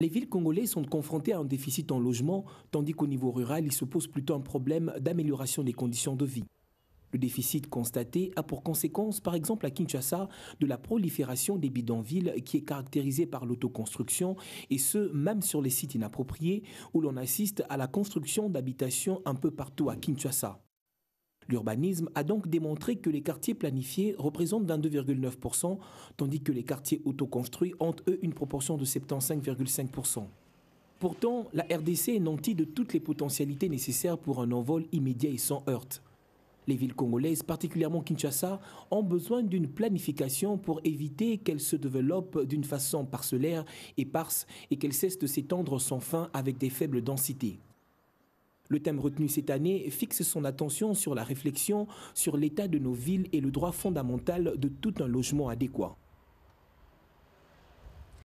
Les villes congolaises sont confrontées à un déficit en logement, tandis qu'au niveau rural, il se pose plutôt un problème d'amélioration des conditions de vie. Le déficit constaté a pour conséquence, par exemple à Kinshasa, de la prolifération des bidonvilles qui est caractérisée par l'autoconstruction, et ce, même sur les sites inappropriés, où l'on assiste à la construction d'habitations un peu partout à Kinshasa. L'urbanisme a donc démontré que les quartiers planifiés représentent 22,9%, tandis que les quartiers autoconstruits ont, eux, une proportion de 75,5%. Pourtant, la RDC est nantie de toutes les potentialités nécessaires pour un envol immédiat et sans heurte. Les villes congolaises, particulièrement Kinshasa, ont besoin d'une planification pour éviter qu'elles se développent d'une façon parcellaire, et éparse et qu'elles cessent de s'étendre sans fin avec des faibles densités. Le thème retenu cette année fixe son attention sur la réflexion sur l'état de nos villes et le droit fondamental de tout un logement adéquat.